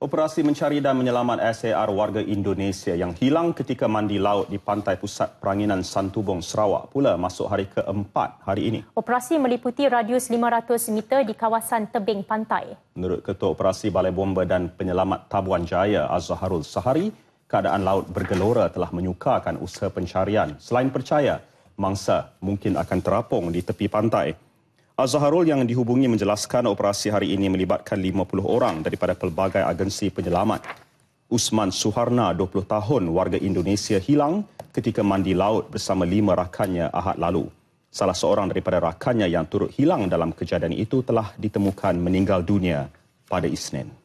Operasi mencari dan menyelamat SAR warga Indonesia yang hilang ketika mandi laut di pantai pusat peranginan Santubong, Sarawak pula masuk hari keempat hari ini. Operasi meliputi radius 500 meter di kawasan tebing pantai. Menurut Ketua Operasi Balai Bomba dan Penyelamat Tabuan Jaya Azharul Sahari, keadaan laut bergelora telah menyukarkan usaha pencarian. Selain percaya, mangsa mungkin akan terapung di tepi pantai. Azharul yang dihubungi menjelaskan operasi hari ini melibatkan 50 orang daripada pelbagai agensi penyelamat. Usman Suharna, 20 tahun, warga Indonesia hilang ketika mandi laut bersama lima rakannya Ahad lalu. Salah seorang daripada rakannya yang turut hilang dalam kejadian itu telah ditemukan meninggal dunia pada Isnin.